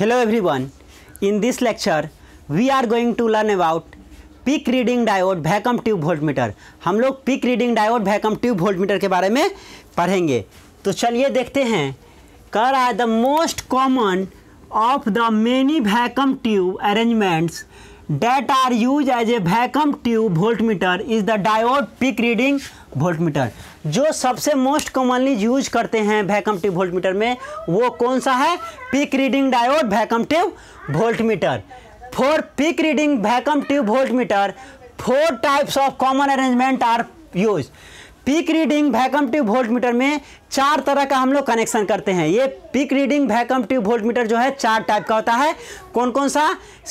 hello everyone in this lecture we are going to learn about peak reading diode vacuum tube voltmeter हम लोग peak reading diode vacuum tube voltmeter के बारे में पढ़ेंगे तो चलिए देखते हैं कर are the most common of the many vacuum tube arrangements that are use as a vacuum tube voltmeter is the diode peak reading voltmeter जो सबसे मोस्ट कॉमनली यूज करते हैं वैकम ट्यूब वोल्टमीटर में वो कौन सा है peak reading diode vacuum tube voltmeter for peak reading vacuum tube voltmeter four types of common arrangement are use peak reading vacuum tube voltmeter में चार तरह का हम लोग कनेक्शन करते हैं ये peak reading vacuum tube voltmeter जो है चार टाइप का होता है कौन कौन सा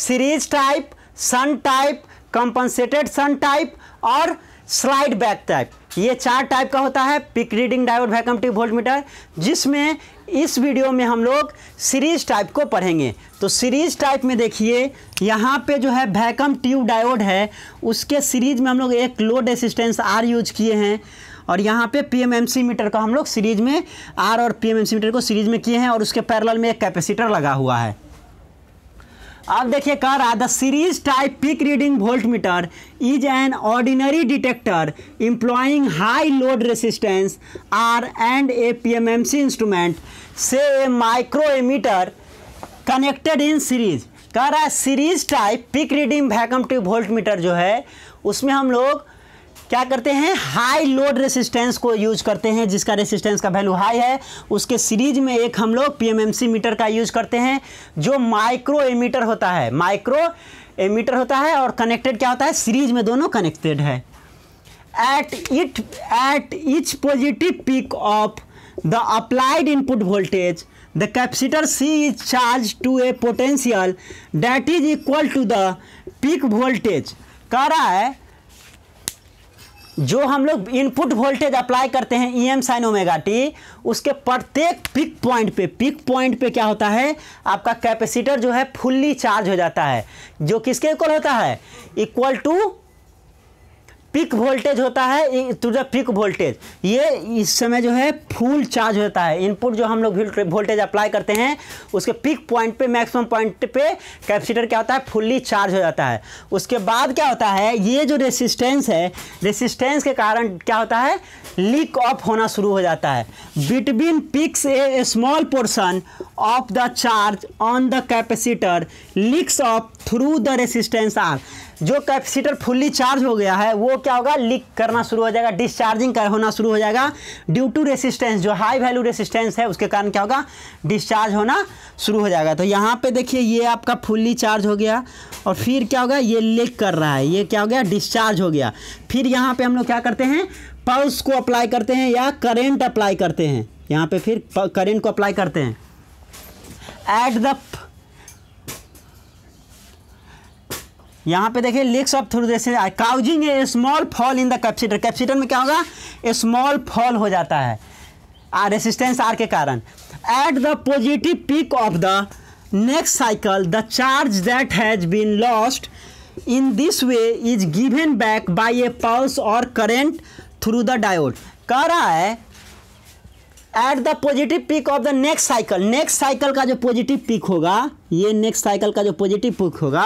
series type shunt type compensated shunt type और स्लाइड बैक टाइप ये चार टाइप का होता है peak reading diode vacuum tube voltmeter जिसमें इस वीडियो में हम लोग सीरीज टाइप को पढ़ेंगे तो सीरीज टाइप में देखिए यहाँ पे जो है वैकम ट्यूब डायोड है उसके सीरीज में हम लोग एक लोड असिस्टेंस आर यूज किए हैं और यहाँ पे पीएमएमसी मीटर का हम लोग सीरीज में आर और पीएमएमसी मीटर को सीरीज में किए हैं और उसके पैरेलल में एक कैपेसिटर लगा हुआ है अब देखिए कह रहा the series type peak reading voltmeter is an ordinary detector employing high load resistance R and a P M M C instrument से a microammeter connected in series कह रहा है series type peak reading vacuum tube voltmeter जो है उसमें हम लोग क्या करते हैं हाई लोड रेसिस्टेंस को यूज करते हैं जिसका रेसिस्टेंस का वैल्यू हाई है उसके सीरीज में एक हम लोग पीएमएमसी मीटर का यूज करते हैं जो माइक्रो एमीटर होता है माइक्रो एमीटर होता है और कनेक्टेड क्या होता है सीरीज में दोनों कनेक्टेड है at it at each positive peak of the applied input voltage the capacitor C is charge to a potential that is equal to the peak voltage कह रहा है जो हम लोग इनपुट वोल्टेज अप्लाई करते हैं E M sine omega T उसके प्रत्येक पिक पॉइंट पे पिक पॉइंट पे क्या होता है आपका कैपेसिटर जो है फुल्ली चार्ज हो जाता है जो किसके इक्वल होता है इक्वल टू पिक वोल्टेज होता है टू द पिक वोल्टेज ये इस समय जो है फुल चार्ज होता है इनपुट जो हम लोग वोल्टेज अप्लाई करते हैं उसके पिक पॉइंट पे मैक्सिमम पॉइंट पे कैपेसिटर क्या होता है फुल्ली चार्ज हो जाता है उसके बाद क्या होता है ये जो रेसिस्टेंस है रेसिस्टेंस के कारण क्या होता है लीक ऑफ होना शुरू हो जाता है between peaks a small portion of the charge on the capacitor leaks off through the resistance R जो कैपेसिटर फुल्ली चार्ज हो गया है वो क्या होगा लीक करना शुरू हो जाएगा डिस्चार्जिंग कर होना शुरू हो जाएगा ड्यू टू रेसिस्टेंस जो हाई वैल्यू रेसिस्टेंस है उसके कारण क्या होगा डिस्चार्ज होना शुरू हो जाएगा तो यहाँ पे देखिए ये आपका फुल्ली चार्ज हो गया और फिर क्या होगा ये लीक कर रहा है ये क्या हो गया डिस्चार्ज हो गया फिर यहाँ पर हम लोग क्या करते हैं पल्स को अप्लाई करते हैं या करेंट अप्लाई करते हैं यहाँ पर फिर करेंट को अप्लाई करते हैं एट द यहाँ पे देखिए leaks off through this causing a small fall in the capacitor capacitor में क्या होगा ए स्मॉल फॉल हो जाता है आर रेसिस्टेंस आर के कारण at the positive peak of the next cycle the charge that has been lost in this way is given back by a pulse और current through the diode कह रहा है at the positive peak of the next cycle next cycle का जो positive peak होगा ये next cycle का जो पॉजिटिव पीक होगा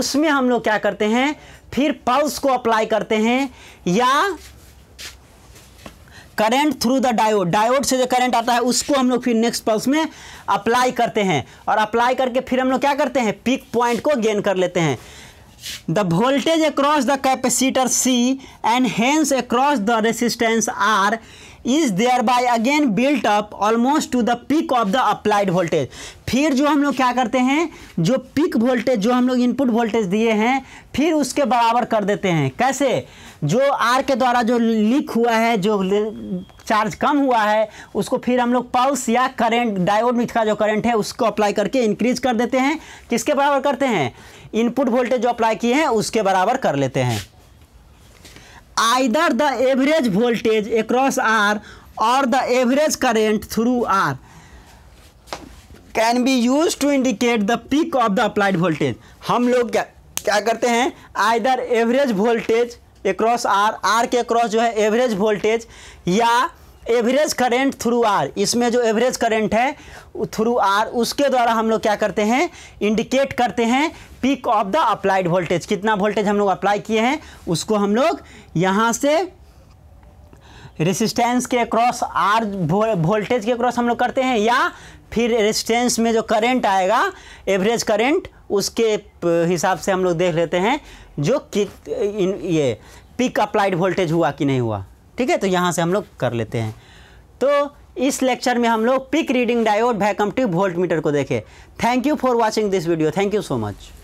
उसमें हम लोग क्या करते हैं फिर पल्स को अप्लाई करते हैं या current through the diode diode से जो करंट आता है उसको हम लोग फिर नेक्स्ट पल्स में अप्लाई करते हैं और अप्लाई करके फिर हम लोग क्या करते हैं पीक पॉइंट को गेन कर लेते हैं the voltage across the capacitor C and hence across the resistance R is thereby again built up almost to the peak of the applied voltage फिर जो हम लोग क्या करते हैं जो पिक वोल्टेज जो हम लोग इनपुट वोल्टेज दिए हैं फिर उसके बराबर कर देते हैं कैसे जो आर के द्वारा जो लीक हुआ है जो चार्ज कम हुआ है उसको फिर हम लोग पल्स या करेंट डायोड मिथ का जो करेंट है उसको अप्लाई करके इंक्रीज कर देते हैं किसके बराबर करते हैं इनपुट वोल्टेज जो अप्लाई किए हैं उसके बराबर कर लेते हैं either the average voltage across R और the average current through R can be use to indicate the peak of the applied voltage हम लोग क्या क्या करते हैं either average voltage across R R के अक्रॉस जो है एवरेज वोल्टेज या एवरेज करेंट थ्रू आर इसमें जो एवरेज करेंट है थ्रू आर उसके द्वारा हम लोग क्या करते हैं इंडिकेट करते हैं peak of the applied voltage कितना वोल्टेज हम लोग अप्लाई किए हैं उसको हम लोग यहाँ से रेसिस्टेंस के क्रॉस आर वोल्टेज के क्रॉस हम लोग करते हैं या फिर रेसिस्टेंस में जो करेंट आएगा एवरेज करेंट उसके हिसाब से हम लोग देख लेते हैं जो कि ये पिक अप्लाइड वोल्टेज हुआ कि नहीं हुआ ठीक है तो यहाँ से हम लोग कर लेते हैं तो इस लेक्चर में हम लोग peak reading diode vacuum tube voltmeter को देखें thank you for watching this video thank you so much